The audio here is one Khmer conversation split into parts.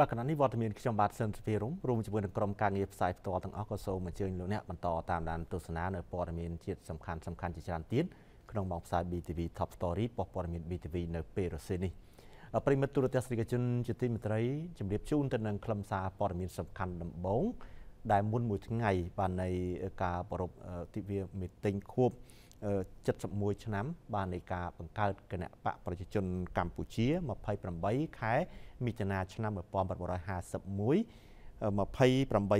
បាទគណៈនេះវត្តមានខ្ញុំបាទសិនសភារំរួមជាមួយនឹងក្រុមការងារផ្សាយផ្ទាល់ទាំងអស់ក៏សូមអញ្ជើញលោកអ្នកបន្តតាមដានទស្សនានៅព័ត៌មានជាតិសំខាន់សំខាន់ជាច្រើនទៀតក្នុងម៉ោងផ្សាយ BTV Top Story ប៉ុស្តិ៍ព័ត៌មាន BTV នៅពេលរសៀលនេះប្រិមិត្តទូរទស្សនិកជនជាទីមេត្រីជម្រាបជូន ទៅនឹងខ្លឹមសារព័ត៌មានសំខាន់ដំបូងដែលមុនមួយថ្ងៃបាននៃការប្រពៃទិវាមីតិងខួប71ឆ្នាំ បាននៃការបង្កើតគណៈបកប្រជាជនកម្ពុជា28ខែមិថុនាឆ្នាំ1951 28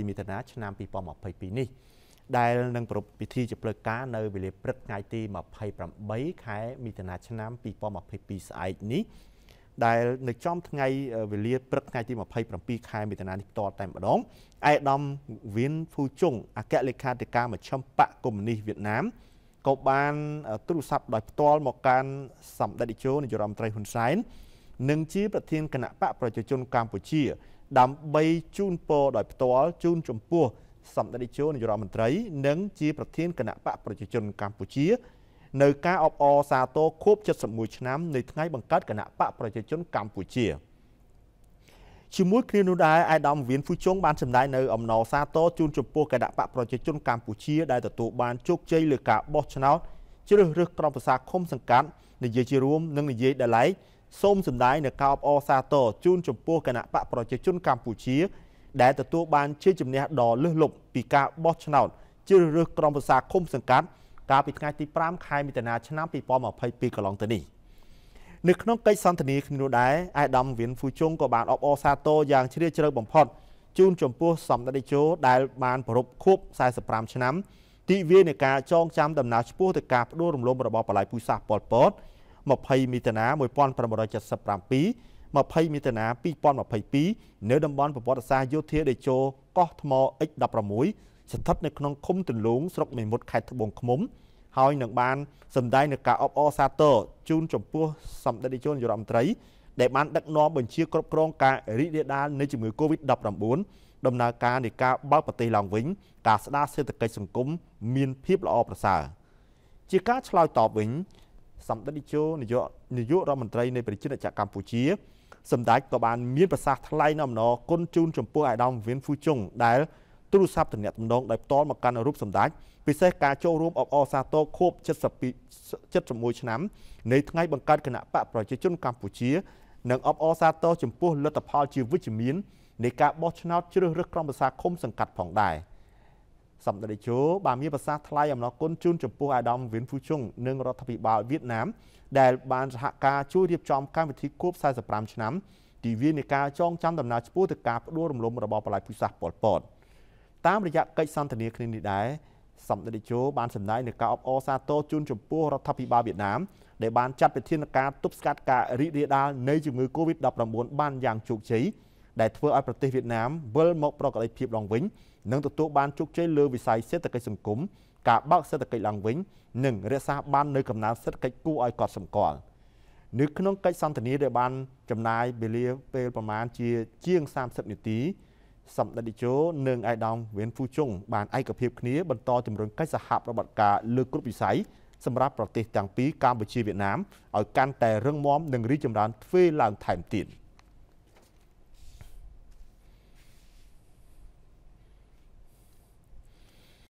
មិថុនាឆ្នាំ2022នេះដែលនឹងប្រពៃពិធីជាផ្លូវការនៅវេលាព្រឹកថ្ងៃទី28ខែមិថុនាឆ្នាំ2022ស្អែកនេះដែលនៅចំថ្ងៃវេលាព្រឹកថ្ងៃទី27ខែមិថុនានេះផ្ទាល់តែម្ដងឯកឧត្តមវៀនហ្វូជុងអគ្គលេខាធិការមជ្ឈិមបកកុម្មុយនីសវៀតណាមក៏បានទូរស័ព្ទដោយផ្ទាល់មកកាន់សម្ដេចតេជោនាយករដ្ឋមន្ត្រីហ៊ុនសែននិងជាប្រធានគណៈបកប្រជាជនកម្ពុជាដើម្បីជូនពរដោយផ្ទាល់ជូនចំពោះសម្ដេចតេជោនាយករដ្ឋមន្ត្រីនិងជាប្រធានគណៈបកប្រជាជនកម្ពុជានៅការអបអរសាទរខួប71ឆ្នាំនៃថ្ងៃបង្កើតគណៈបកប្រជាជនកម្ពុជាជាមួយគ្នានោះដែរអាយដាមវៀនហ្វូជុងបានសម្ដែងនៅអំណរសាទរជូនចំពោះគណៈបកប្រជាជនកម្ពុជាដែលទទួលបានជោគជ័យលើការបោះឆ្នោតជ្រើសរើសក្រុមប្រឹក្សាឃុំសង្កាត់នយោជរួម និងនយោដាឡៃសូមសម្ដែងនៅការអបអរសាទរជូនចំពោះគណៈបកប្រជាជនកម្ពុជា ដែលទទួលបានជាជំនះដ៏លើសលប់ពីការបោះឆ្នោតជ្រើសរើសក្រុមប្រឹក្សាឃុំសង្កាត់កាលពីថ្ងៃទី5ខែមិថុនាឆ្នាំ2022កន្លងទៅនេះនៅក្នុងកិច្ចសន្ទនាគ្នានោះដែរអាយដាមវៀនហ្វូជុងក៏បានអបអរសាទរយ៉ាងជ្រាលជ្រៅបំផុតជូនចំពោះសម្ដេចតេជោដែលបានប្ររពខួប45ឆ្នាំទិវានៃការចងចាំដំណើរឆ្ពោះទៅការផ្ដួលរំលំរបស់បល្ល័យពូជសាសន៍ប៉ុលពត20មិថុនា1977 20មិថុនា2022នៅតំបន់ប្រវត្តិសាស្ត្រយោធាតេជោកោះថ្ម X16 ស្ថិតនៅក្នុងឃុំទន្លូងស្រុកមេមត់ខេត្តត្បូងឃ្មុំ ហើយនឹងបានសម្ដែងនឹងការអបអរសាទរជូន ចំពោះសម្ដេចនាយករដ្ឋមន្ត្រី ដែលបានដឹកនាំបញ្ជាគ្រប់គ្រងការរីករាលដាលនៃជំងឺ Covid-19 ដំណើរការនៃការបើកប្រទេសឡើងវិញការស្ដារសេដ្ឋកិច្ចសង្គមមានភាពល្អប្រសើរជាការឆ្លើយតបវិញ សម្ដេចនាយកនាយកនាយករដ្ឋមន្ត្រីនៃប្រជាជាតិកម្ពុជាសម្ដេចក៏បាន មានប្រសាសន៍ថ្លែងអំណរគុណជូនចំពោះអាយដាមវៀនហ្វូជុងដែលទូរស័ព្ទទំនាក់ទំនងដោយផ្ទាល់មកកាន់រូបសម្ដេចពិសេសការចូលរួមអបអរសាទរខួប72 76ឆ្នាំនៃថ្ងៃបង្កើតគណៈបកប្រជាជនកម្ពុជានិងអបអរសាទរចំពោះលទ្ធផលជាវិជ្ជមាននៃការបោះឆ្នោតជ្រើសរើសក្រុមប្រឹក្សាឃុំសង្កាត់ផងដែរសម្ដេចតេជោបានមានប្រសាសន៍ថ្លែងអំណរគុណជូនចំពោះអាដាមវិនហ្វូជុងនិងរដ្ឋាភិបាលវៀតណាមដែលបានសហការជួយរៀបចំកម្មវិធីគូប45ឆ្នាំទិវានៃការចងចាំដំណើរឆ្ពោះទៅការផ្ដួលរំលំរបបប្រល័យពូជសាសន៍ប៉ុលពត។តាមរយៈកិច្ចសន្ទនាគ្នានេះដែរសម្ដេចតេជោបានសម្ដែងនឹងការអបអរសាទរជូនចំពោះរដ្ឋាភិបាលវៀតណាមដែលបានចាត់វិធានការទប់ស្កាត់ការរីករាលដាលនៃជំងឺ Covid-19 បានយ៉ាងជោគជ័យដែលធ្វើឲ្យប្រទេសវៀតណាមវិលមកប្រកបដោយភាពឡើងវិញនិងទទួលបានជោគជ័យលើវិស័យសេដ្ឋកិច្ចសង្គមការបើកសេដ្ឋកិច្ចឡើងវិញនិងរក្សាបាននូវកំណើនសេដ្ឋកិច្ចគួរឲ្យកត់សម្គាល់ នៅក្នុងកិច្ចសន្ទនាដែលបានចំណាយវេលាពេលប្រមាណជាជាង30នាទីសម្ដេចតេជោនិងអាយដាមវៀនហ្វូជុងបានឯកភាពគ្នាបន្តជំរុញកិច្ចសហប្រតិបត្តិការលើគ្រប់វិស័យសម្រាប់ប្រទេសទាំងពីរកម្ពុជាវៀតណាមឲ្យកាន់តែរឹងមាំនិងរីកចម្រើនទ្វេឡើងថែមទៀត។